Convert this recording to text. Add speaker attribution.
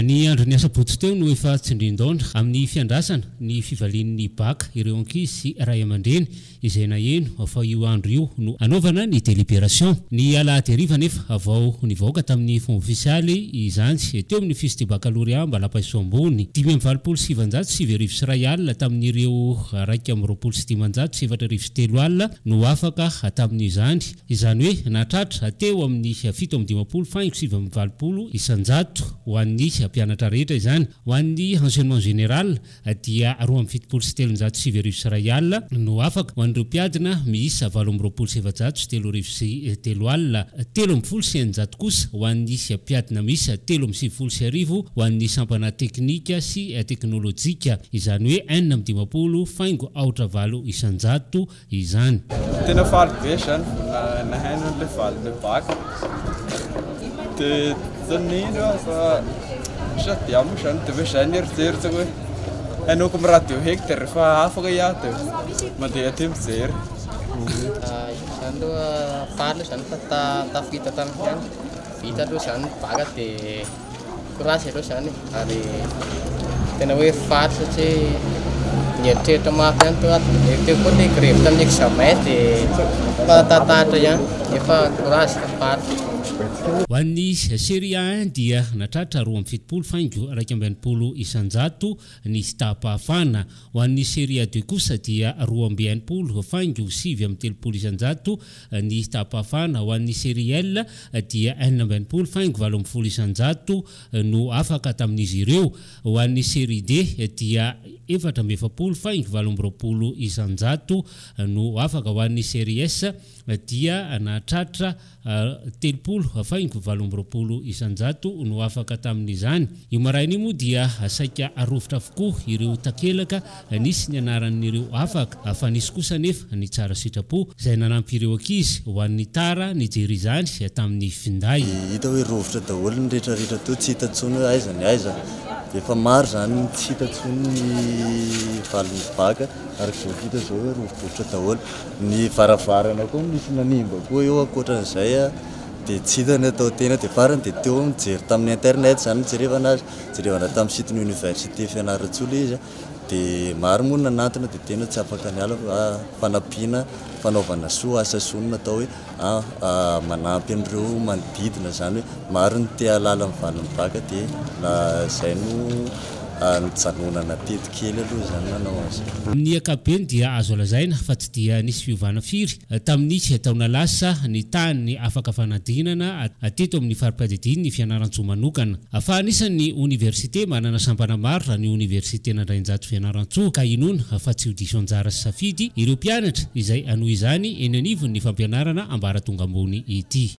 Speaker 1: ny andro ny asaboto teo no efa tsindrindondra amin'ny fiandrasana ny fivalen'ny baka ireo ankizysy ray aman-dreny izay na heno afa io andro io no anaovana ny délibération ny ala derivanefa avao nyvaoka tamin'ny fond ofisialy izany ateo amin'ny fisy debaka loria mba lapaisoambony dimy am'ny valpolo sivnjato sivrivo syray ala tamin'n'ireo araika ami'roapolo sy dimnjao s evatrarivo stelo ala no afaka tamin'nyzany izany hoe natratra ateo amin'ny afio amydapolofaosmvaolo ampianatra rehetra izany hoany ensinement général dia aroa am fitipolo sytelonjatosivyrivo syray ala no afakahoan'ireopiadina misa valo amroolosejaosy telorivosy telo alna eh, telo amfolo sy njato kosa hoany sympiadina miisa telo amsivyfolo sy arivo hoan'ny sampana teknika sy eh, teknolojika izany hoe ninmydiapolo faingo aotra valo isanjato izany sati amushan tebeshan irteer tebe en ook om ratio hekter fa afga yate mate yatim ser sandu parlu san tata taf kita tan kan kita tu Kurasi pagate kuras itu hari. ari tenawe fat se nyete temakan tu at itu pun di kriptam nyik samai te tata tu ya ifa kuras fat ho an'ny série ain dia natratra roa amb fitopolo faingo araika amby animpolo isanjato ny tapahafana ho an'ny série a de kosa dia roa ambi inipolo faingo sivy amin'ny telopolo isanjato ny tapahafana ho an'ny série l dia eniamby anipolo faingo valo ambi folo isanjato no afaka tamin'izy ireo ho an'ny série d dia efatra mfapolo faigvabroolo isao eh, no afakahoan'ny sris eh, dia natratrateoolfaigorpolo eh, ia no afaka tamin'izany iomaraina moa dia asaika arovitra foko ireo takelaka nisy nyanaranireo afaka afa nisy kosa nefa ny tsara sitrapo zay nanampy ireo akizy hoan'ny tara nyjery zany tamin'ny vindayhita
Speaker 2: oe rovitra daolo nyretrarehtra ttsy hitsony azy a efa maro zany n ts hitatsony ny vali niy baka araka zao fita zao hoe rovolotra daholo ny varavarana koan misy nanimba koa eo akoatran'izay a dia tsy hitany ataotena dia farany dia teo jery tamin'ny internet zany nijerevanazy jerevana tamin'ny sitony université fianaratsolo izya di maro mononanatina dia tena tsy afaka nialaa ah, fanapiana fanaovana soa asasonona atao hoe a ah, ah, manampy an'reo manodidina zany hoe maro nytea lala nivalomibaka dia na zay no nitsanonana tetikely aloha zany manao azy
Speaker 1: min'ny akapobeny dia azo alazaina fa tsy dia nisy fiovana firy tamin'isy ataona lasa ny taniny afaka fanadinana ateto amin'ny faripadidin ny fianaran-tsoa manokana afa anisan'ny oniversité manana sampana maro raha ny oniversite nandrayinjato fianarantsoa ka inona fa tsy hodisionn-jara sy safidy ireo mpianatra izay anohy izany eny anivonny fampianarana ambara tonga ambony ity